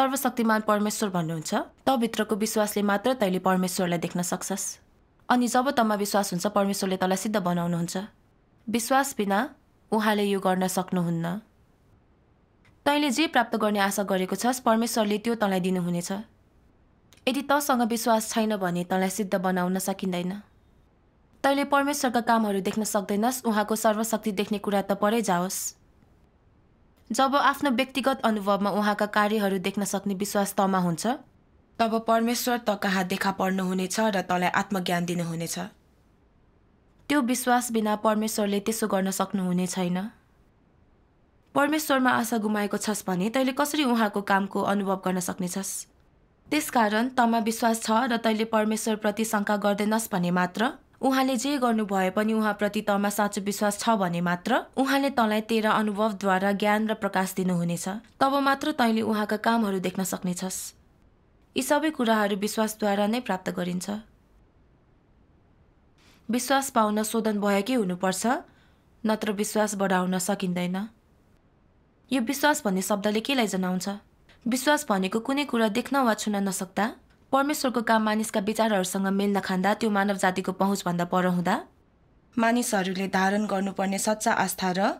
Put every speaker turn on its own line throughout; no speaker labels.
सर्वशक्तिमान परमेश्वर भन्नुहुन्छ त भित्रको विश्वासले मात्र तैँले परमेश्वरलाई देख्न सक्छस् अनि जब तमा विश्वास हुन्छ परमेश्वरले तँलाई सिद्ध बनाउनुहुन्छ विश्वास बिना उहाँले यो गर्न सक्नुहुन्न तैँले जे प्राप्त गर्ने आशा गरेको छस् परमेश्वरले त्यो तँलाई दिनुहुनेछ यदि तसँग विश्वास छैन भने तँलाई सिद्ध बनाउन सकिँदैन तैँले परमेश्वरका कामहरू देख्न सक्दैनस् उहाँको सर्वशक्ति देख्ने कुरा त परै जाओस् जब आफ्नो व्यक्तिगत अनुभवमा उहाँका कार्यहरू देख्न सक्ने विश्वास तमा हुन्छ तब परमेश्वर त कहाँ देखा पर्नुहुनेछ र तँलाई आत्मज्ञान दिनुहुनेछ त्यो विश्वास बिना परमेश्वरले त्यसो गर्न सक्नुहुने छैन परमेश्वरमा आशा गुमाएको छस् भने तैँले कसरी उहाँको कामको अनुभव गर्न सक्नेछस् त्यसकारण तमा विश्वास छ र तैँले परमेश्वरप्रति शङ्का गर्दैनस् भने मात्र उहाँले जे गर्नु भए पनि उहाँप्रति तमा साँचो विश्वास छ भने मात्र उहाँले तँलाई तेरा अनुभवद्वारा ज्ञान र प्रकाश दिनुहुनेछ तब मात्र तैँले उहाँका कामहरू देख्न सक्नेछस् यी सबै कुराहरू विश्वासद्वारा नै प्राप्त गरिन्छ विश्वास पाउन शोधन भएकै हुनुपर्छ नत्र विश्वास बढाउन सकिँदैन यो विश्वास भन्ने शब्दले केलाई जनाउँछ विश्वास भनेको कुनै कुरा देख्न वा छुन नसक्दा परमेश्वरको काम मानिसका विचारहरूसँग मेल खाँदा त्यो मानव जातिको पहुँचभन्दा पर हुँदा मानिसहरूले धारण गर्नुपर्ने सच्चा आस्था र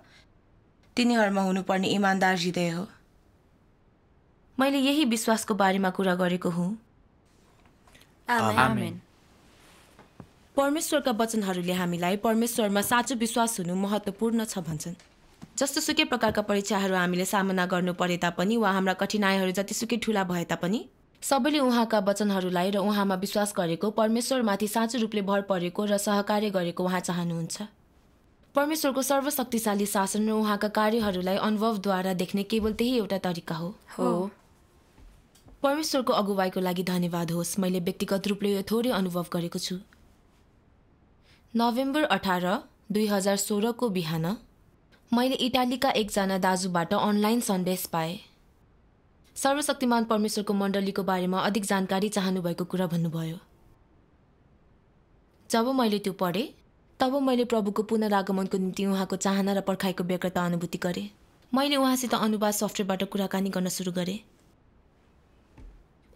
तिनीहरूमा हुनुपर्ने इमान्दार हृदय हो मैले यही विश्वासको बारेमा कुरा गरेको हुँ परमेश्वरका वचनहरूले हामीलाई परमेश्वरमा साँचो विश्वास हुनु महत्त्वपूर्ण छ भन्छन् जस्तो सुकै प्रकारका परीक्षाहरू हामीले सामना गर्नु परे तापनि वा हाम्रा कठिनाइहरू जतिसुकै ठुला भए तापनि सबैले उहाँका वचनहरूलाई र उहाँमा विश्वास गरेको परमेश्वरमाथि साँचो रूपले भर परेको र सहकार्य गरेको उहाँ चाहनुहुन्छ परमेश्वरको सर्वशक्तिशाली शासन र उहाँका कार्यहरूलाई अनुभवद्वारा देख्ने केवल त्यही एउटा तरिका हो हो परमेश्वरको अगुवाईको लागि धन्यवाद होस् मैले व्यक्तिगत रूपले यो थोरै अनुभव गरेको छु नोभेम्बर अठार दुई हजार सोह्रको बिहान मैले इटालीका एकजना दाजुबाट अनलाइन सन्देश पाएँ सर्वशक्तिमान परमेश्वरको मण्डलीको बारेमा अधिक जानकारी चाहनु भएको कुरा भन्नुभयो जब मैले त्यो पढेँ तब मैले प्रभुको पुनरागमनको निम्ति उहाँको चाहना र पर्खाइको व्यग्रता अनुभूति गरेँ मैले उहाँसित अनुवाद सफ्टवेयरबाट कुराकानी गर्न सुरु गरेँ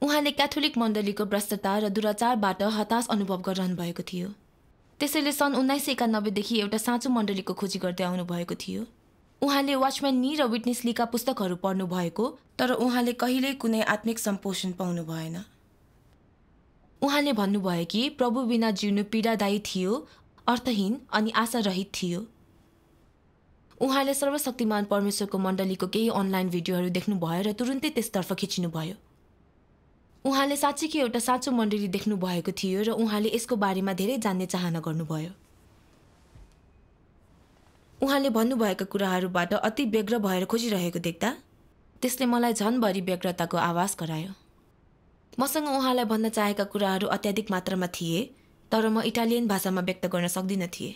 उहाँले क्याथोलिक मण्डलीको भ्रष्टता र दुराचारबाट हताश अनुभव गरिरहनु भएको थियो त्यसैले सन् उन्नाइस सय एकानब्बेदेखि एउटा साँचो मण्डलीको खोजी गर्दै आउनुभएको थियो उहाँले वाचम्यान नि र विटनेस लीका पुस्तकहरू पढ्नु भएको तर उहाँले कहिल्यै कुनै आत्मिक सम्पोषण पाउनु भएन उहाँले भन्नुभयो कि प्रभु बिना जिउनु पीडादायी थियो अर्थहीन अनि आशारहित थियो उहाँले सर्वशक्तिमान परमेश्वरको मण्डलीको केही अनलाइन भिडियोहरू देख्नुभयो र तुरुन्तै त्यसतर्फ खिच्नुभयो उहाँले साँच्चीकै एउटा साँचो मण्डली देख्नुभएको थियो र उहाँले यसको बारेमा धेरै जान्ने चाहना गर्नुभयो उहाँले भन्नुभएका कुराहरूबाट अति व्यग्र भएर खोजिरहेको देख्दा त्यसले मलाई झनभरि व्यग्रताको आवाज गरायो मसँग उहाँलाई भन्न चाहेका कुराहरू अत्याधिक मात्रामा थिए तर म इटालियन भाषामा व्यक्त गर्न सक्दिनँ थिएँ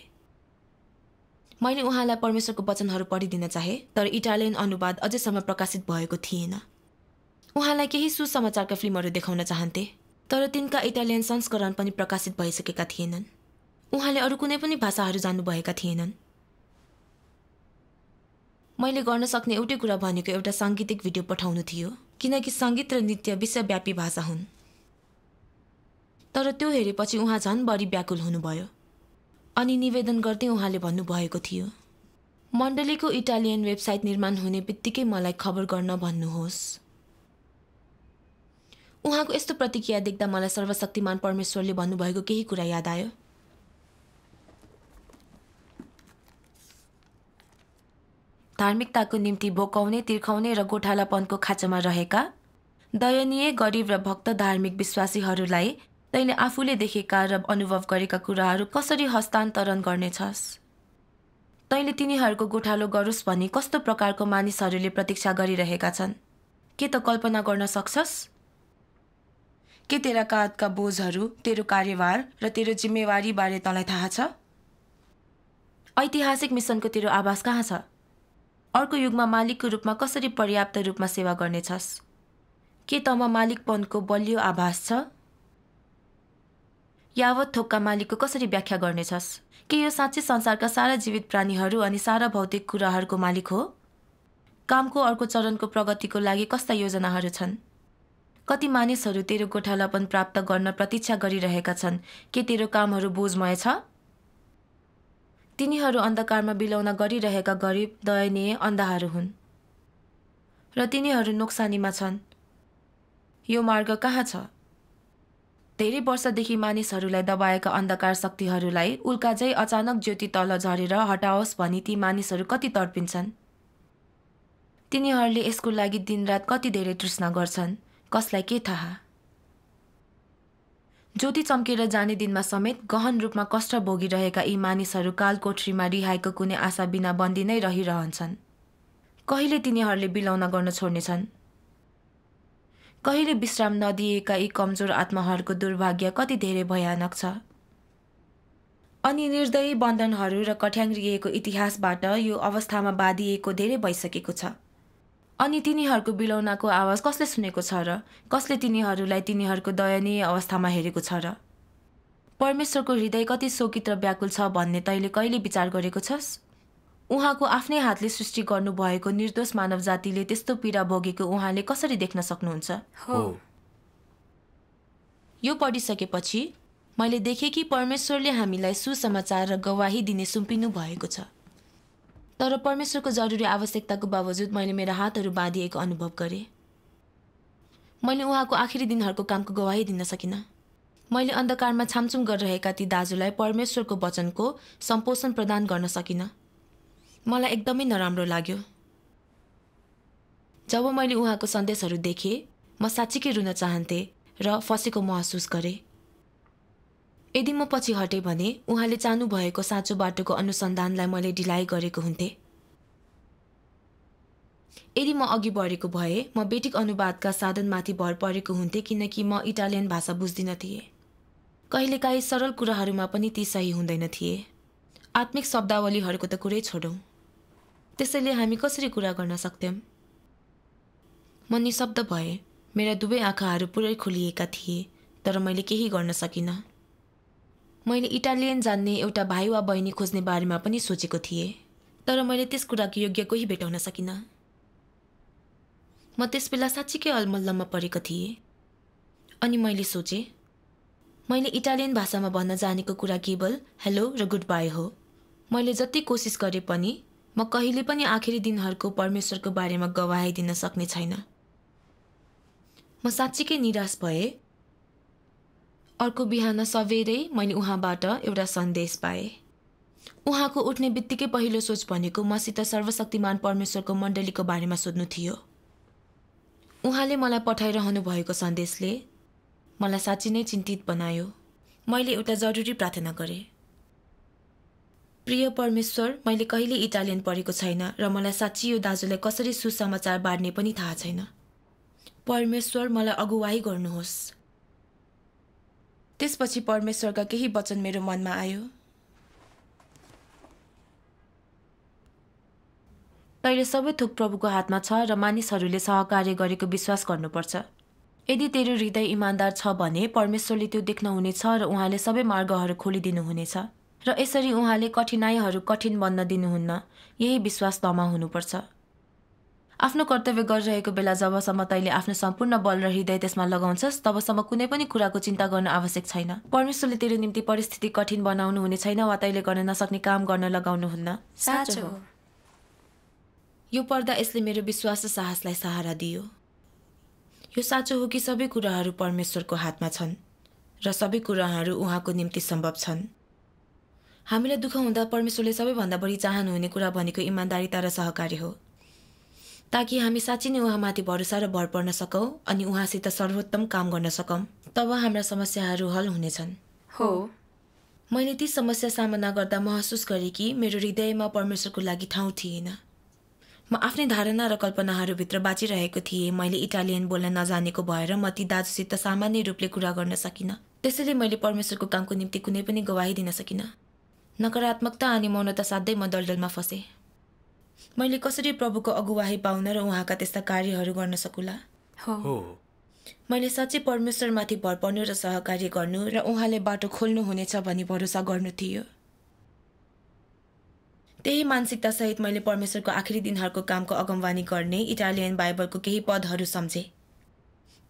मैले उहाँलाई परमेश्वरको वचनहरू पढिदिन चाहे तर इटालियन अनुवाद अझैसम्म प्रकाशित भएको थिएन उहाँलाई केही सुसमाचारका फिल्महरू देखाउन चाहन्थे तर तिनका इटालियन संस्करण पनि प्रकाशित भइसकेका थिएनन् उहाँले अरू कुनै पनि भाषाहरू जान्नुभएका थिएनन् मैले गर्न सक्ने एउटै कुरा भनेको एउटा साङ्गीतिक भिडियो पठाउनु थियो किनकि सङ्गीत र नृत्य विश्वव्यापी भाषा हुन् तर त्यो हेरेपछि उहाँ झन् बढी व्याकुल हुनुभयो अनि निवेदन गर्दै उहाँले भन्नुभएको थियो मण्डलीको इटालियन वेबसाइट निर्माण हुने बित्तिकै मलाई खबर गर्न भन्नुहोस् उहाँको यस्तो प्रतिक्रिया देख्दा मलाई सर्वशक्तिमान परमेश्वरले भन्नुभएको केही कुरा याद आयो धार्मिकताको निम्ति बोकाउने तिर्खाउने र गोठालापनको खाँचोमा रहेका दयनीय गरिब र भक्त धार्मिक विश्वासीहरूलाई तैँले आफूले देखेका र अनुभव गरेका कुराहरू कसरी हस्तान्तरण गर्नेछस् तैँले तिनीहरूको गोठालो गरोस् भनी कस्तो प्रकारको मानिसहरूले प्रतीक्षा गरिरहेका छन् के त कल्पना गर्न सक्छस् के तेरा काँधका बोझहरू तेरो कार्यभार र तेरो जिम्मेवारीबारे तँलाई थाहा छ ऐतिहासिक मिसनको तेरो आवास कहाँ छ अर्को युगमा मालिकको रूपमा कसरी पर्याप्त रूपमा सेवा गर्नेछस् के तमा मालिकपनको बलियो आभास छ यावत थोकका मालिकको कसरी व्याख्या गर्नेछस् के यो साँच्चै संसारका सारा जीवित प्राणीहरू अनि सारा भौतिक कुराहरूको मालिक हो कामको अर्को चरणको प्रगतिको लागि कस्ता योजनाहरू छन् कति मानिसहरू तेरो गोठालापन प्राप्त गर्न प्रतीक्षा गरिरहेका छन् के तेरो कामहरू बोझमय छ तिनीहरू अन्धकारमा बिलाउन गरिरहेका गरिब दयनीय अन्धाहरू हुन् र तिनीहरू नोक्सानीमा छन् यो मार्ग कहाँ छ धेरै वर्षदेखि मानिसहरूलाई दबाएका अन्धकार शक्तिहरूलाई उल्काझै अचानक ज्योति तल झरेर हटाओस् भनी ती मानिसहरू कति तर्पिन्छन् तिनीहरूले यसको लागि दिनरात कति धेरै तृष्णा गर्छन् कसलाई के थाहा ज्योति चम्केर जाने दिनमा समेत गहन रूपमा कष्ट भोगिरहेका यी मानिसहरू कालकोठरीमा रिहाएको कुनै आशा बिना बन्दी नै रहिरहन्छन् कहिले तिनीहरूले बिलाउन गर्न छोड्नेछन् कहिले विश्राम नदिएका यी कमजोर आत्माहरूको दुर्भाग्य कति धेरै भयानक छ अनि निर्दयी बन्धनहरू र कठ्याङ्ग्रिएको इतिहासबाट यो अवस्थामा बाँधिएको धेरै भइसकेको छ अनि तिनीहरूको बिलौनाको आवाज कसले सुनेको छ र कसले तिनीहरूलाई तिनीहरूको दयनीय अवस्थामा हेरेको छ र परमेश्वरको हृदय कति शोकित र व्याकुल छ भन्ने तैँले कहिले विचार गरेको छस् उहाँको आफ्नै हातले सृष्टि गर्नुभएको निर्दोष मानव जातिले त्यस्तो पीडा भोगेको उहाँले कसरी देख्न सक्नुहुन्छ हो यो पढिसकेपछि मैले देखेँ कि परमेश्वरले हामीलाई सुसमाचार र गवाही दिने सुम्पिनु भएको छ तर परमेश्वरको जरुरी आवश्यकताको बावजुद मैले मेरा हातहरू बाँधिएको अनुभव गरेँ मैले उहाँको आखिरी दिनहरूको कामको गवाही दिन सकिनँ मैले अन्धकारमा छामछुम गरिरहेका ती दाजुलाई परमेश्वरको वचनको सम्पोषण प्रदान गर्न सकिनँ मलाई एकदमै नराम्रो लाग्यो जब मैले उहाँको सन्देशहरू देखेँ म साँच्चीकै रुन चाहन्थेँ र फसेको महसुस गरेँ यदि म पछि हटेँ भने उहाँले भएको साँचो बाटोको अनुसन्धानलाई मैले ढिलाइ गरेको हुन्थे यदि म अघि बढेको भए म बेटिक अनुवादका साधनमाथि भर परेको हुन्थे किनकि म इटालियन भाषा बुझ्दिन थिएँ कहिलेकाहीँ सरल कुराहरूमा पनि ती सही हुँदैन थिए आत्मिक शब्दावलीहरूको त कुरै छोडौँ त्यसैले हामी कसरी कुरा गर्न सक्थ्यौँ म निशब्द भए मेरा दुवै आँखाहरू पुरै खुलिएका थिए तर मैले केही गर्न सकिनँ मैले इटालियन जान्ने एउटा भाइ वा बहिनी खोज्ने बारेमा पनि सोचेको थिएँ तर मैले त्यस कुराको योग्य कोही भेटाउन सकिनँ म त्यस त्यसबेला साँच्चीकै अलमल्लमा परेको थिएँ अनि मैले सोचेँ मैले इटालियन भाषामा भन्न जानेको कुरा केवल हेलो र गुड बाई हो मैले जति कोसिस गरे पनि म कहिले पनि आखिरी दिनहरूको परमेश्वरको बारेमा गवाही दिन सक्ने छैन म साँच्चीकै निराश भएँ अर्को बिहान सबेरै मैले उहाँबाट एउटा सन्देश पाएँ उहाँको उठ्ने बित्तिकै पहिलो सोच भनेको मसित सर्वशक्तिमान परमेश्वरको मण्डलीको बारेमा सोध्नु थियो उहाँले मलाई पठाइरहनु भएको सन्देशले मलाई साँच्ची नै चिन्तित बनायो मैले एउटा जरुरी प्रार्थना गरेँ प्रिय परमेश्वर मैले कहिले इटालियन पढेको छैन र मलाई साँच्ची यो दाजुलाई कसरी सुसमाचार बाँड्ने पनि थाहा छैन परमेश्वर मलाई अगुवाई गर्नुहोस् त्यसपछि परमेश्वरका केही वचन मेरो मनमा आयो तैँले सबै थोक प्रभुको हातमा छ र मानिसहरूले सहकार्य गरेको विश्वास गर्नुपर्छ यदि तेरो हृदय इमान्दार छ भने परमेश्वरले त्यो देख्न हुनेछ र उहाँले सबै मार्गहरू खोलिदिनुहुनेछ र यसरी उहाँले कठिनाइहरू कठिन बन्न दिनुहुन्न यही विश्वास तमा हुनुपर्छ आफ्नो कर्तव्य गरिरहेको बेला जबसम्म तैँले आफ्नो सम्पूर्ण बल र हृदय त्यसमा लगाउँछस् तबसम्म कुनै पनि कुराको चिन्ता गर्न आवश्यक छैन परमेश्वरले तेरो निम्ति परिस्थिति कठिन बनाउनु हुने छैन वा तैँले गर्न नसक्ने काम गर्न लगाउनुहुन्न साँचो यो पर्दा यसले मेरो विश्वास र साहसलाई सहारा दियो यो साँचो हो कि सबै कुराहरू परमेश्वरको हातमा छन् र सबै कुराहरू उहाँको निम्ति सम्भव छन् हामीलाई दुःख हुँदा परमेश्वरले सबैभन्दा बढी चाहनुहुने कुरा भनेको इमान्दारिता र सहकारी हो ताकि हामी साँच्ची नै उहाँमाथि भरोसा र भर पर्न सकौँ अनि उहाँसित सर्वोत्तम काम गर्न सकौँ तब हाम्रा समस्याहरू हल हुनेछन् हो मैले ती समस्या सामना गर्दा महसुस गरेँ कि मेरो हृदयमा परमेश्वरको लागि ठाउँ थिएन म आफ्नै धारणा र कल्पनाहरूभित्र बाँचिरहेको थिएँ मैले इटालियन बोल्न नजानेको भएर म ती दाजुसित सामान्य रूपले कुरा गर्न सकिनँ त्यसैले मैले परमेश्वरको कामको निम्ति कुनै पनि गवाही दिन सकिनँ नकारात्मकता अनि मौनता साध्यै म दलदलमा फसेँ मैले कसरी प्रभुको अगुवाही पाउन र उहाँका त्यस्ता कार्यहरू गर्न सकुला हो मैले साँच्चै परमेश्वरमाथि भर पर्नु र सहकार्य गर्नु र उहाँले बाटो खोल्नु हुनेछ भनी भरोसा गर्नु थियो त्यही मानसिकतासहित मैले परमेश्वरको आखिरी दिनहरूको कामको अगमवानी गर्ने इटालियन बाइबलको केही पदहरू सम्झे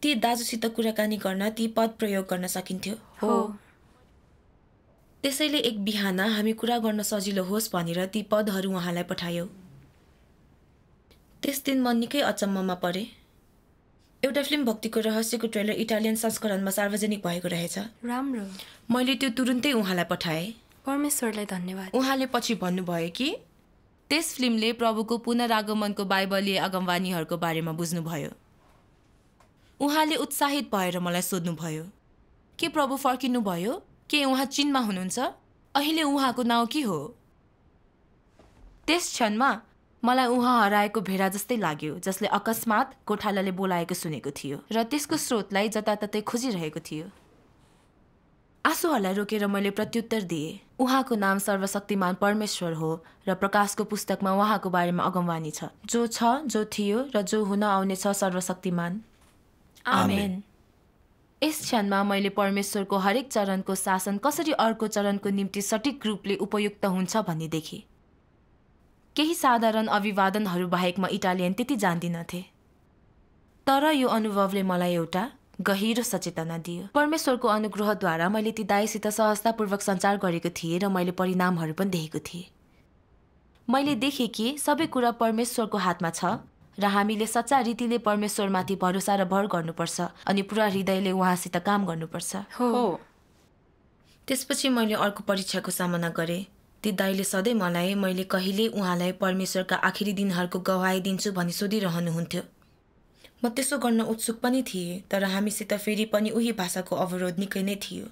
ती दाजुसित कुराकानी गर्न ती पद प्रयोग गर्न सकिन्थ्यो हो त्यसैले एक बिहान हामी कुरा गर्न सजिलो होस् भनेर ती पदहरू उहाँलाई पठायौँ त्यस दिन म निकै अचम्ममा परे एउटा फिल्म भक्तिको रहस्यको ट्रेलर इटालियन संस्करणमा सार्वजनिक भएको रहेछ राम्रो मैले त्यो तुरुन्तै उहाँलाई पठाएँ परमेश्वरलाई धन्यवाद उहाँले पछि भन्नुभयो कि त्यस फिल्मले प्रभुको पुनरागमनको बाइबलीय अगमवानीहरूको बारेमा बुझ्नुभयो उहाँले उत्साहित भएर मलाई सोध्नुभयो के प्रभु फर्किनुभयो के उहाँ चिनमा हुनुहुन्छ अहिले उहाँको नाउँ के हो त्यस क्षणमा मलाई उहाँ हराएको भेडा जस्तै लाग्यो जसले अकस्मात गोठालाले बोलाएको सुनेको थियो र त्यसको स्रोतलाई जताततै खोजिरहेको थियो आँसुहरूलाई रोकेर मैले प्रत्युत्तर दिएँ उहाँको नाम सर्वशक्तिमान परमेश्वर हो र प्रकाशको पुस्तकमा उहाँको बारेमा अगमवानी छ जो छ जो थियो र जो हुन आउने छ सर्वशक्तिमान आमेन यस क्षणमा मैले परमेश्वरको हरेक चरणको शासन कसरी अर्को चरणको निम्ति सठिक रूपले उपयुक्त हुन्छ भन्ने देखेँ केही साधारण अभिवादनहरू बाहेक म इटालियन त्यति जान्दिनथे तर यो अनुभवले मलाई एउटा गहिरो सचेतना दियो परमेश्वरको अनुग्रहद्वारा मैले ती दाईसित सहजतापूर्वक सञ्चार गरेको थिएँ र मैले परिणामहरू पनि देखेको थिएँ मैले देखेँ कि सबै कुरा परमेश्वरको हातमा छ र हामीले सच्चा रीतिले परमेश्वरमाथि भरोसा र भर गर्नुपर्छ अनि पुरा हृदयले उहाँसित काम गर्नुपर्छ हो त्यसपछि मैले अर्को परीक्षाको सामना गरेँ ती दाईले सधैँ मलाई मैले कहिले उहाँलाई परमेश्वरका आखिरी दिनहरूको गवाई दिन्छु भनी सोधिरहनुहुन्थ्यो म त्यसो गर्न उत्सुक पनि थिएँ तर हामीसित फेरि पनि उही भाषाको अवरोध निकै नै थियो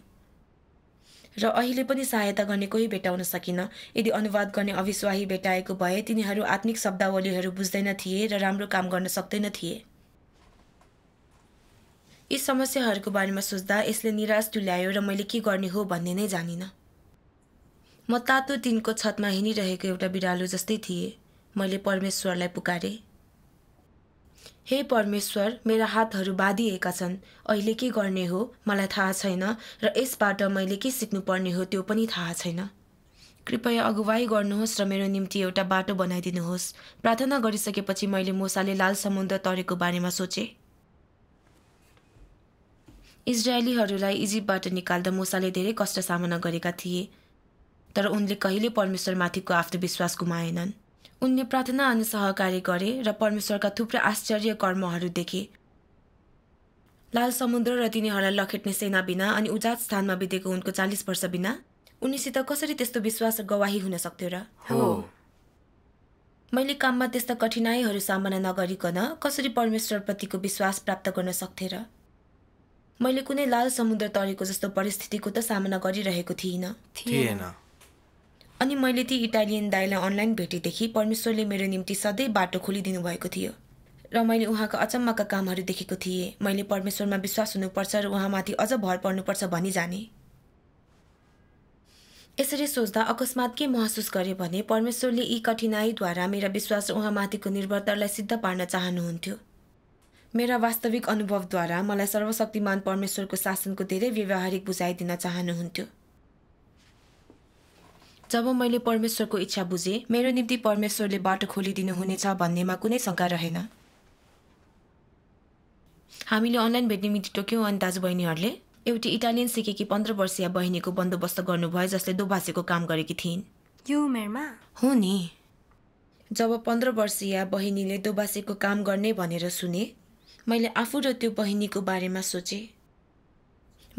र अहिले पनि सहायता गर्ने कोही भेटाउन सकिनँ यदि अनुवाद गर्ने अविश्वाही भेटाएको भए तिनीहरू आत्मिक शब्दावलीहरू बुझ्दैन थिए र राम्रो काम गर्न सक्दैन थिए यी समस्याहरूको बारेमा सोच्दा यसले निराश तुल्यायो र मैले के गर्ने हो भन्ने नै जानिनँ म तातो दिनको छतमा हिँडिरहेको एउटा बिरालो जस्तै थिएँ मैले परमेश्वरलाई पुकारे हे परमेश्वर मेरा हातहरू बाँधिएका छन् अहिले के गर्ने हो मलाई थाहा छैन र यसबाट मैले के सिक्नुपर्ने हो त्यो पनि थाहा छैन कृपया अगुवाई गर्नुहोस् र मेरो निम्ति एउटा बाटो बनाइदिनुहोस् प्रार्थना गरिसकेपछि मैले मोसाले लाल समुद्र तरेको बारेमा सोचेँ इजरायलीहरूलाई इजिप्टबाट निकाल्दा मोसाले धेरै कष्ट सामना गरेका थिए तर उनले कहिले परमेश्वरमाथिको आफ्नो विश्वास गुमाएनन् उनले प्रार्थना अनि सहकार्य गरे र परमेश्वरका थुप्रै आश्चर्य कर्महरू देखे लाल समुद्र र तिनीहरूलाई लखेट्ने सेना बिना अनि उजात स्थानमा बितेको उनको चालिस वर्ष बिना उनीसित कसरी त्यस्तो विश्वास गवाही हुन सक्थ्यो र हो मैले काममा त्यस्ता कठिनाइहरू सामना नगरिकन कसरी परमेश्वरप्रतिको विश्वास प्राप्त गर्न सक्थेँ र मैले कुनै लाल समुद्र तरेको जस्तो परिस्थितिको त सामना गरिरहेको थिइनँ थिएन अनि मैले ती इटालियन दाईलाई अनलाइन भेटेदेखि परमेश्वरले मेरो निम्ति सधैँ बाटो खोलिदिनु भएको थियो र मैले उहाँको अचम्मका कामहरू देखेको थिएँ मैले परमेश्वरमा विश्वास हुनुपर्छ र उहाँमाथि अझ भर पर्नुपर्छ भनी जाने यसरी सोच्दा अकस्मात के महसुस गरेँ भने परमेश्वरले यी कठिनाईद्वारा मेरा विश्वास र उहाँमाथिको निर्भरतालाई सिद्ध पार्न चाहनुहुन्थ्यो मेरा वास्तविक अनुभवद्वारा मलाई सर्वशक्तिमान परमेश्वरको शासनको धेरै व्यवहारिक दिन चाहनुहुन्थ्यो जब मैले परमेश्वरको इच्छा बुझेँ मेरो निम्ति परमेश्वरले बाटो खोलिदिनु हुनेछ भन्नेमा कुनै शङ्का रहेन हामीले अनलाइन भेट्ने मिति टोक्यौँ अनि बहिनीहरूले एउटी इटालियन सिकेकी पन्ध्र वर्षीय बहिनीको बन्दोबस्त गर्नुभयो जसले दोभाषेको काम गरेकी थिइन् यो उमेरमा हो नि जब पन्ध्र वर्षीय बहिनीले दोभाषेको काम गर्ने भनेर सुने मैले आफू र त्यो बहिनीको बारेमा सोचेँ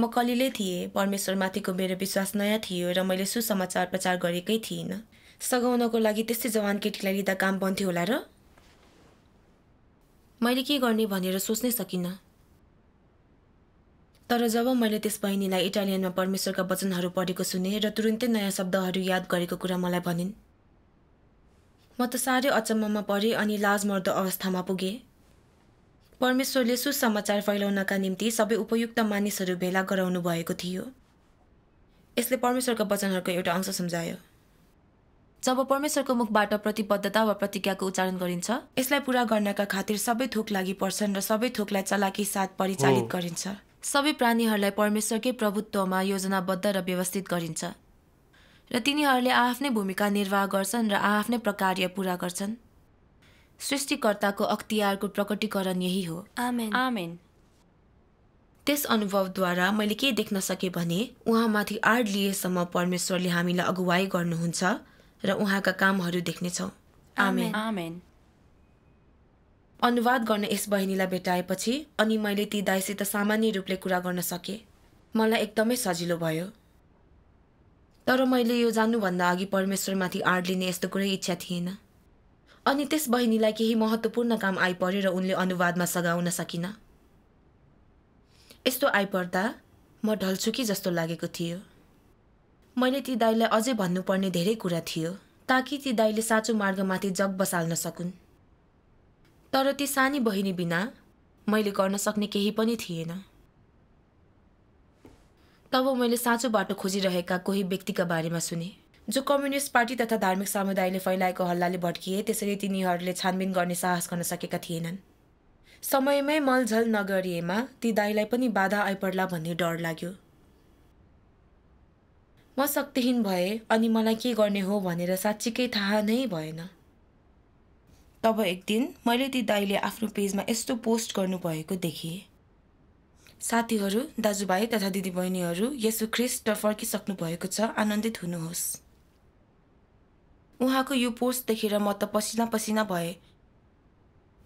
म कलिलै थिएँ परमेश्वरमाथिको मेरो विश्वास नयाँ थियो र मैले सुसमाचार प्रचार गरेकै थिइनँ सघाउनको लागि त्यस्तै जवान केटीलाई लिँदा काम बन्थ्यो होला र मैले के गर्ने भनेर सोच्नै सकिनँ तर जब मैले त्यस बहिनीलाई इटालियनमा परमेश्वरका वचनहरू पढेको सुने र तुरुन्तै नयाँ शब्दहरू याद गरेको कुरा मलाई भनिन् म त साह्रै अचम्ममा परेँ अनि लाज मर्दो अवस्थामा पुगेँ परमेश्वरले सुसमाचार फैलाउनका निम्ति सबै उपयुक्त मानिसहरू भेला गराउनु भएको थियो यसले परमेश्वरको वचनहरूको एउटा अंश सम्झायो जब परमेश्वरको मुखबाट प्रतिबद्धता वा प्रतिज्ञाको उच्चारण गरिन्छ यसलाई पुरा गर्नका खातिर सबै थोक लागि पर्छन् र सबै थोकलाई चलाकी साथ परिचालित गरिन्छ सबै प्राणीहरूलाई परमेश्वरकै प्रभुत्वमा योजनाबद्ध र व्यवस्थित गरिन्छ र तिनीहरूले आफ्नै भूमिका निर्वाह गर्छन् र आफ्नै प्रकार्य पूरा गर्छन् सृष्टिकर्ताको अख्तियारको प्रकटीकरण यही हो आमेन आमेन त्यस अनुभवद्वारा मैले के देख्न सकेँ भने उहाँमाथि आड लिएसम्म परमेश्वरले हामीलाई अगुवाई गर्नुहुन्छ र उहाँका कामहरू देख्नेछौँ आमेन आमेन अनुवाद गर्न यस बहिनीलाई भेटाएपछि अनि मैले ती दाईसित सामान्य रूपले कुरा गर्न सकेँ मलाई एकदमै सजिलो भयो तर मैले यो जानुभन्दा अघि परमेश्वरमाथि आड लिने यस्तो कुरै इच्छा थिएन अनि त्यस बहिनीलाई केही महत्त्वपूर्ण काम आइपरे र उनले अनुवादमा सघाउन सकिन यस्तो आइपर्दा म ढल्छु कि जस्तो लागेको थियो मैले ती दाईलाई अझै भन्नुपर्ने धेरै कुरा थियो ताकि ती दाईले साँचो मार्गमाथि जग बसाल्न सकुन् तर ती सानी बहिनी बिना मैले गर्न सक्ने केही पनि थिएन तब मैले साँचो बाटो खोजिरहेका कोही व्यक्तिका बारेमा सुनेँ जो कम्युनिस्ट पार्टी तथा धार्मिक समुदायले फैलाएको हल्लाले भड्किए त्यसरी तिनीहरूले छानबिन गर्ने साहस गर्न सकेका थिएनन् समयमै मलझल नगरिएमा ती दाईलाई पनि बाधा आइपर्ला भन्ने डर लाग्यो म शक्तिहीन भए अनि मलाई के गर्ने हो भनेर साँच्चीकै थाहा नै भएन तब एक दिन मैले ती दाईले आफ्नो पेजमा यस्तो पोस्ट गर्नुभएको देखेँ साथीहरू दाजुभाइ तथा दिदीबहिनीहरू यसो ख्रिस्ट फर्किसक्नु भएको छ आनन्दित हुनुहोस् उहाँको यो पोस्ट देखेर म त पसिना पसिना भए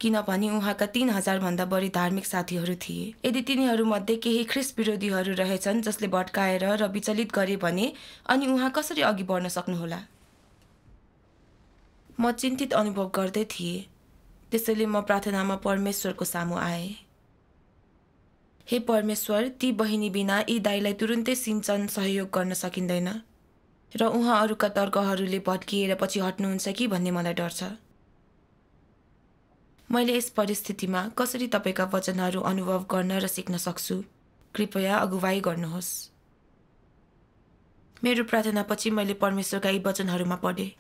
किनभने उहाँका तिन हजारभन्दा बढी धार्मिक साथीहरू थिए यदि तिनीहरूमध्ये केही ख्रिस विरोधीहरू रहेछन् जसले भट्काएर र विचलित गरे भने अनि उहाँ कसरी अघि बढ्न सक्नुहोला म चिन्तित अनुभव गर्दै थिएँ त्यसैले म प्रार्थनामा परमेश्वरको सामु आएँ हे परमेश्वर ती बहिनी बिना यी दाईलाई तुरुन्तै सिन्चन सहयोग गर्न सकिँदैन र उहाँ अरूका तर्कहरूले भत्किएर पछि हट्नुहुन्छ कि भन्ने मलाई डर छ मैले यस परिस्थितिमा कसरी तपाईँका वचनहरू अनुभव गर्न र सिक्न सक्छु कृपया अगुवाई गर्नुहोस् मेरो प्रार्थनापछि मैले परमेश्वरका यी वचनहरूमा पढेँ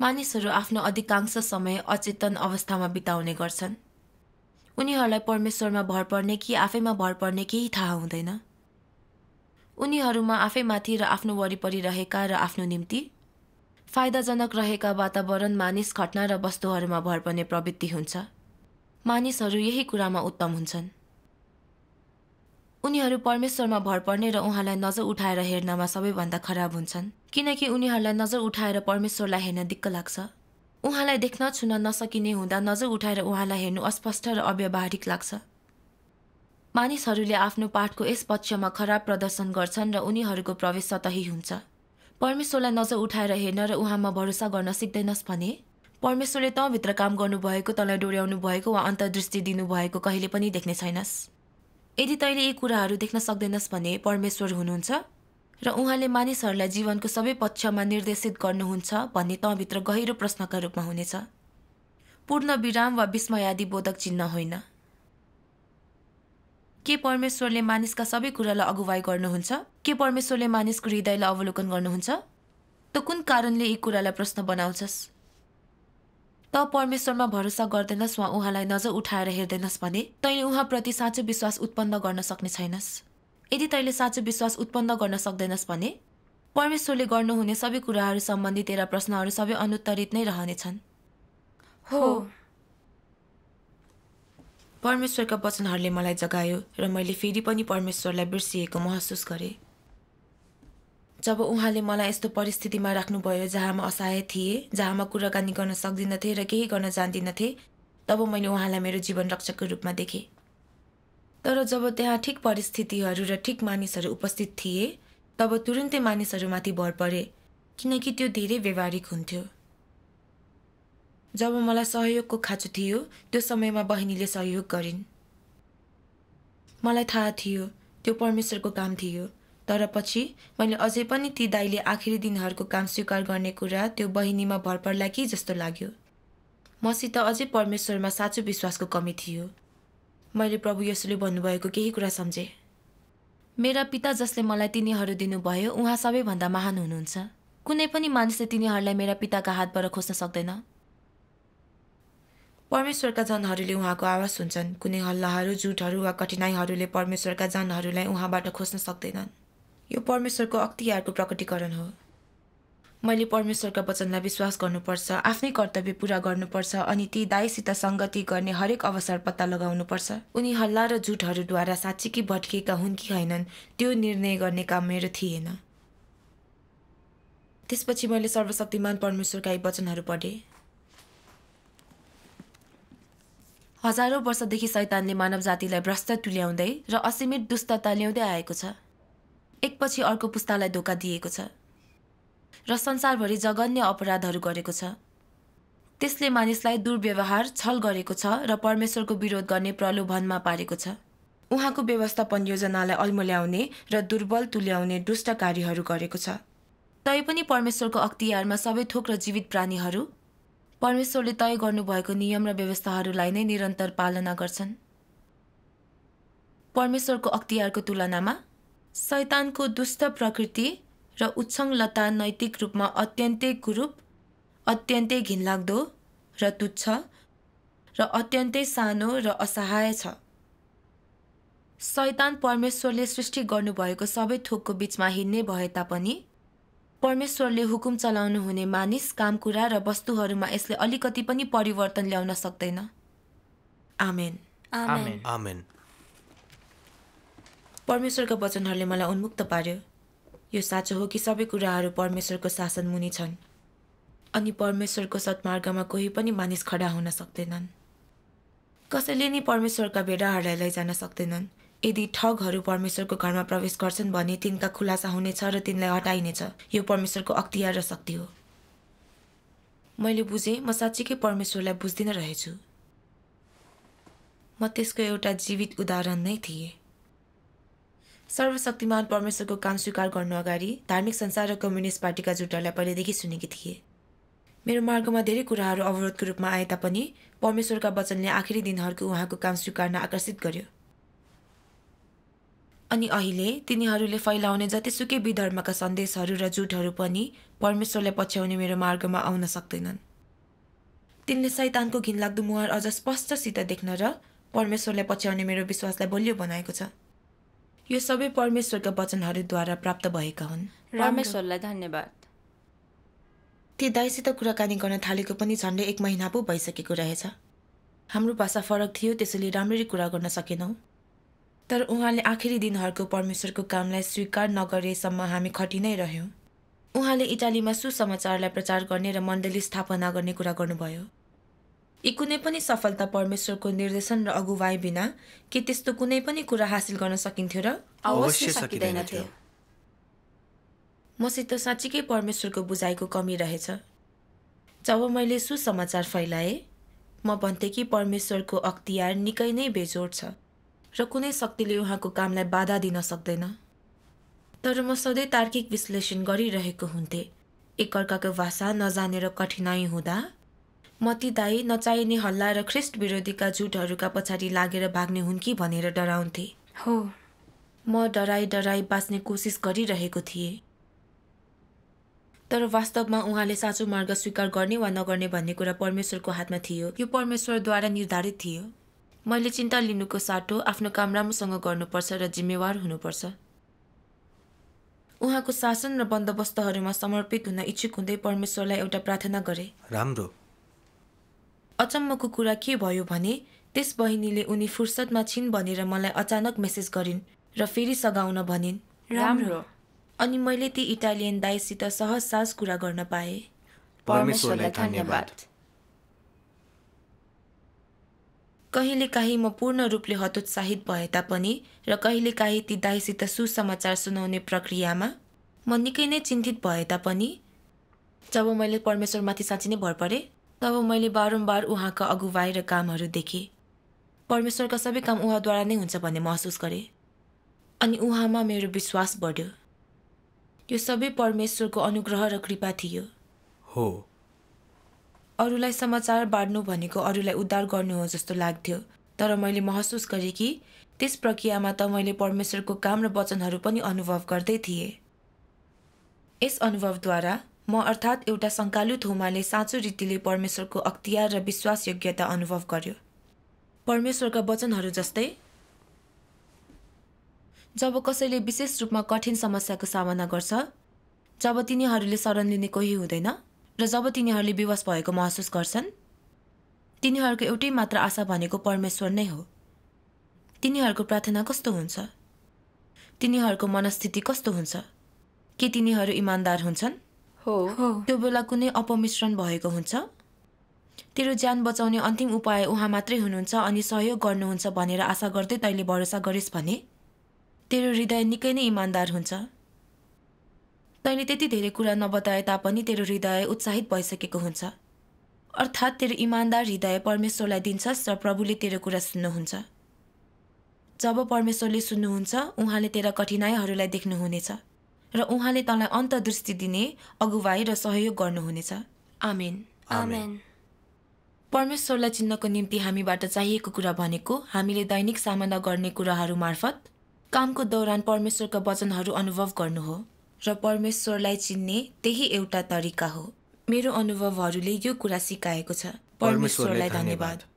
मानिसहरू आफ्नो अधिकांश समय अचेतन अवस्थामा बिताउने गर्छन् उनीहरूलाई परमेश्वरमा भर पर्ने कि आफैमा भर पर्ने केही थाहा हुँदैन उनीहरूमा आफैमाथि र आफ्नो वरिपरि रहेका र आफ्नो निम्ति फाइदाजनक रहेका वातावरण मानिस घटना र वस्तुहरूमा भर पर्ने प्रवृत्ति हुन्छ मानिसहरू यही कुरामा उत्तम हुन्छन् उनीहरू परमेश्वरमा भर पर्ने र उहाँलाई नजर उठाएर हेर्नमा सबैभन्दा खराब हुन्छन् किनकि उनीहरूलाई नजर उठाएर परमेश्वरलाई हेर्न दिक्क लाग्छ उहाँलाई देख्न छुन नसकिने हुँदा नजर उठाएर उहाँलाई हेर्नु अस्पष्ट र अव्यवहारिक लाग्छ मानिसहरूले आफ्नो पाठको यस पक्षमा खराब प्रदर्शन गर्छन् र उनीहरूको प्रवेश सतही हुन्छ परमेश्वरलाई नजर उठाएर हेर्न र उहाँमा भरोसा गर्न सिक्दैनस् भने परमेश्वरले तँभित्र काम गर्नुभएको तँलाई डोर्याउनु भएको वा अन्तर्दृष्टि दिनुभएको कहिले पनि देख्ने छैनस् यदि तैँले यी कुराहरू देख्न सक्दैनस् भने परमेश्वर हुनुहुन्छ र उहाँले मानिसहरूलाई जीवनको सबै पक्षमा निर्देशित गर्नुहुन्छ भन्ने तँभित्र गहिरो प्रश्नका रूपमा हुनेछ पूर्ण विराम वा विस्मयादी बोधक चिन्ह होइन के परमेश्वरले मानिसका सबै कुरालाई अगुवाई गर्नुहुन्छ के परमेश्वरले मानिसको हृदयलाई अवलोकन गर्नुहुन्छ त कुन कारणले यी कुरालाई प्रश्न बनाउँछस् त परमेश्वरमा भरोसा गर्दैनस् वा उहाँलाई नजर उठाएर हेर्दैनस् भने तैँले उहाँप्रति साँचो विश्वास उत्पन्न गर्न सक्ने छैनस् यदि तैँले साँचो विश्वास उत्पन्न गर्न सक्दैनस् भने परमेश्वरले गर्नुहुने सबै कुराहरू सम्बन्धी तेरा प्रश्नहरू सबै अनुत्तरित नै रहनेछन् हो परमेश्वरका वचनहरूले मलाई जगायो र मैले फेरि पनि परमेश्वरलाई बिर्सिएको महसुस गरेँ जब उहाँले मलाई यस्तो परिस्थितिमा राख्नुभयो जहाँ म असहाय थिएँ जहाँ म कुराकानी गर्न सक्दिनथे र केही गर्न थिएँ तब मैले उहाँलाई मेरो जीवन रक्षकको रूपमा देखेँ तर जब त्यहाँ ठिक परिस्थितिहरू र ठिक मानिसहरू उपस्थित थिए तब तुरुन्तै मानिसहरूमाथि भर परे किनकि त्यो धेरै व्यवहारिक हुन्थ्यो जब मलाई सहयोगको खाँचो थियो त्यो समयमा बहिनीले सहयोग गरिन् मलाई थाहा थियो त्यो परमेश्वरको काम थियो तर पछि मैले अझै पनि ती दाईले आखिरी दिनहरूको काम स्वीकार गर्ने कुरा त्यो बहिनीमा भर पर्ला कि जस्तो लाग्यो मसित अझै परमेश्वरमा साँचो विश्वासको कमी थियो मैले प्रभु यसोले भन्नुभएको केही कुरा सम्झेँ मेरा पिता जसले मलाई तिनीहरू दिनुभयो उहाँ सबैभन्दा महान हुनुहुन्छ कुनै पनि मानिसले तिनीहरूलाई मेरा पिताका हातबाट खोज्न सक्दैन परमेश्वरका जनहरूले उहाँको आवाज सुन्छन् कुनै हल्लाहरू जुटहरू वा कठिनाइहरूले परमेश्वरका जनहरूलाई उहाँबाट खोज्न सक्दैनन् यो परमेश्वरको अख्तियारको प्रकटीकरण हो मैले परमेश्वरका वचनलाई विश्वास गर्नुपर्छ आफ्नै कर्तव्य पुरा गर्नुपर्छ अनि ती दाईसित सङ्गति गर्ने हरेक अवसर पत्ता लगाउनुपर्छ उनी हल्ला र झुटहरूद्वारा साँच्चीकी भट्किएका हुन् कि होइनन् त्यो निर्णय गर्ने काम मेरो थिएन त्यसपछि मैले सर्वशक्तिमान परमेश्वरका यी वचनहरू पढेँ हजारौँ वर्षदेखि सैतानले मानव जातिलाई भ्रष्ट तुल्याउँदै र असीमित दुस्तता ल्याउँदै आएको छ एकपछि अर्को पुस्तालाई धोका दिएको छ र संसारभरि जघन्य अपराधहरू गरेको छ त्यसले मानिसलाई दुर्व्यवहार छल गरेको छ र परमेश्वरको विरोध गर्ने प्रलोभनमा पारेको छ उहाँको व्यवस्थापन योजनालाई अल्मल्याउने र दुर्बल तुल्याउने दुष्ट कार्यहरू गरेको छ तैपनि परमेश्वरको अख्तियारमा सबै थोक र जीवित प्राणीहरू परमेश्वरले तय गर्नुभएको नियम र व्यवस्थाहरूलाई नै निरन्तर पालना गर्छन् परमेश्वरको अख्तियारको तुलनामा शैतानको दुष्ट प्रकृति र उत्सङ्गलता नैतिक रूपमा अत्यन्तै कुरूप अत्यन्तै घिनलाग्दो र तुच्छ र अत्यन्तै सानो र असहाय छ सैतान परमेश्वरले सृष्टि गर्नुभएको सबै थोकको बिचमा हिँड्ने भए तापनि परमेश्वरले हुकुम चलाउनु हुने मानिस काम कुरा र वस्तुहरूमा यसले अलिकति पनि परिवर्तन ल्याउन सक्दैन आमेन आमेन आमेन परमेश्वरका वचनहरूले मलाई उन्मुक्त पार्यो यो साँचो हो कि सबै कुराहरू परमेश्वरको शासन मुनि छन् अनि परमेश्वरको सत्मार्गमा कोही पनि मानिस खडा हुन सक्दैनन् कसैले नै परमेश्वरका भेडाहरूलाई लैजान सक्दैनन् यदि ठगहरू परमेश्वरको घरमा प्रवेश गर्छन् भने तिनका खुलासा हुनेछ र तिनलाई हटाइनेछ यो परमेश्वरको अख्तियार र शक्ति हो मैले बुझेँ म साँच्चीकै परमेश्वरलाई बुझ्दिनँ रहेछु म त्यसको एउटा जीवित उदाहरण नै थिएँ सर्वशक्तिमान परमेश्वरको काम स्वीकार गर्नु अगाडि धार्मिक संसार र कम्युनिस्ट पार्टीका जुटहरूलाई पहिलेदेखि सुनेकी थिए मेरो मार्गमा धेरै कुराहरू अवरोधको रूपमा आए तापनि परमेश्वरका वचनले आखिरी दिनहरूको उहाँको काम स्वीकार्न आकर्षित गर्यो अनि अहिले तिनीहरूले फैलाउने जतिसुकै विधर्मका सन्देशहरू र जुटहरू पनि परमेश्वरलाई पछ्याउने मेरो मार्गमा आउन सक्दैनन् तिनले सैतानको घिनलाग्दो मुहार अझ स्पष्टसित देख्न र परमेश्वरलाई पछ्याउने मेरो विश्वासलाई बलियो बनाएको छ यो सबै परमेश्वरका वचनहरूद्वारा प्राप्त भएका हुन् रामेश्वरलाई धन्यवाद ती दाईसित कुराकानी गर्न थालेको पनि झन्डै एक महिना पो भइसकेको रहेछ हाम्रो भाषा फरक थियो त्यसैले राम्ररी कुरा गर्न सकेनौँ तर उहाँले आखिरी दिनहरूको परमेश्वरको कामलाई स्वीकार नगरेसम्म हामी खटिनै रह्यौँ उहाँले इटालीमा सुसमाचारलाई प्रचार गर्ने र मण्डली स्थापना गर्ने कुरा गर्नुभयो यी कुनै पनि सफलता परमेश्वरको निर्देशन र अगुवाई बिना के त्यस्तो कुनै पनि कुरा हासिल गर्न सकिन्थ्यो र अवश्य मसित साँच्चीकै परमेश्वरको बुझाइको कमी रहेछ जब मैले सुसमाचार फैलाएँ म भन्थेँ कि परमेश्वरको अख्तियार निकै नै बेजोड छ र कुनै शक्तिले उहाँको कामलाई बाधा दिन सक्दैन तर म सधैँ तार्किक विश्लेषण गरिरहेको हुन्थेँ एकअर्काको भाषा नजानेर कठिनाई हुँदा मतिदाई नचाहिने हल्ला र ख्रिस्ट विरोधीका झुटहरूका पछाडि लागेर भाग्ने हुन् कि भनेर डराउन्थे हो म डराई डराई बाँच्ने कोसिस गरिरहेको थिएँ तर वास्तवमा उहाँले साँचो मार्ग स्वीकार गर्ने वा नगर्ने भन्ने कुरा परमेश्वरको हातमा थियो यो परमेश्वरद्वारा निर्धारित थियो मैले चिन्ता लिनुको साटो आफ्नो काम राम्रोसँग गर्नुपर्छ र जिम्मेवार हुनुपर्छ उहाँको शासन र बन्दोबस्तहरूमा समर्पित हुन इच्छुक हुँदै परमेश्वरलाई एउटा प्रार्थना गरे राम्रो अचम्मको कुरा के भयो भने त्यस बहिनीले उनी फुर्सदमा छिन् भनेर मलाई अचानक मेसेज गरिन् र फेरि सघाउन भनिन् राम्रो अनि मैले ती इटालियन दाईसित सहज सास कुरा गर्न पाएँ कहिलेकाहीँ म पूर्ण रूपले हतोत्साहित भए तापनि र कहिलेकाहीँ ती दाईसित सुसमाचार सुनाउने प्रक्रियामा म निकै नै चिन्तित भए तापनि जब मैले परमेश्वरमाथि साँच्ची नै भर परेँ तब मैले बारम्बार उहाँका अगुवाई र कामहरू देखेँ परमेश्वरका सबै काम उहाँद्वारा नै हुन्छ भन्ने महसुस गरेँ अनि उहाँमा मेरो विश्वास बढ्यो यो सबै परमेश्वरको अनुग्रह र कृपा थियो हो अरूलाई समाचार बाँड्नु भनेको अरूलाई उद्धार गर्नु हो जस्तो लाग्थ्यो तर मैले महसुस गरेँ कि त्यस प्रक्रियामा त मैले परमेश्वरको काम र वचनहरू पनि अनुभव गर्दै थिएँ यस अनुभवद्वारा म अर्थात् एउटा सङ्कालु थोमाले साँचो रीतिले परमेश्वरको अख्तियार र विश्वास योग्यता अनुभव गर्यो परमेश्वरका वचनहरू जस्तै जब कसैले विशेष रूपमा कठिन समस्याको सामना गर्छ जब तिनीहरूले शरण लिने कोही हुँदैन र जब तिनीहरूले विवश भएको महसुस गर्छन् तिनीहरूको एउटै मात्र आशा भनेको परमेश्वर नै हो तिनीहरूको प्रार्थना कस्तो हुन्छ तिनीहरूको मनस्थिति कस्तो हुन्छ के तिनीहरू इमान्दार हुन्छन् हो त्यो बेला कुनै अपमिश्रण भएको हुन्छ तेरो ज्यान बचाउने अन्तिम उपाय उहाँ मात्रै हुनुहुन्छ अनि सहयोग गर्नुहुन्छ भनेर आशा गर्दै तैँले भरोसा गरिस् भने तेरो हृदय निकै नै इमान्दार हुन्छ तैँले त्यति धेरै कुरा नबताए तापनि तेरो हृदय उत्साहित भइसकेको हुन्छ अर्थात् तेरो इमान्दार हृदय परमेश्वरलाई दिन्छस् र प्रभुले तेरो कुरा सुन्नुहुन्छ जब परमेश्वरले सुन्नुहुन्छ उहाँले तेरा कठिनाइहरूलाई देख्नुहुनेछ र उहाँले तँलाई अन्तदृष्टि दिने अगुवाई र सहयोग गर्नुहुनेछ आमेन आमेन परमेश्वरलाई चिन्नको निम्ति हामीबाट चाहिएको कुरा भनेको हामीले दैनिक सामना गर्ने कुराहरू मार्फत कामको दौरान परमेश्वरका वचनहरू अनुभव गर्नु हो र परमेश्वरलाई चिन्ने त्यही एउटा तरिका हो मेरो अनुभवहरूले यो कुरा सिकाएको छ परमेश्वरलाई धन्यवाद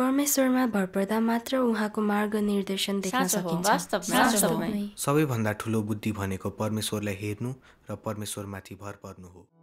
परमेश्वरमा भरपर्दा मात्र उहाँको मार्ग निर्देशन देख्न सकिन्छ सबैभन्दा ठुलो बुद्धि भनेको परमेश्वरलाई हेर्नु र परमेश्वरमाथि भर पर्नु हो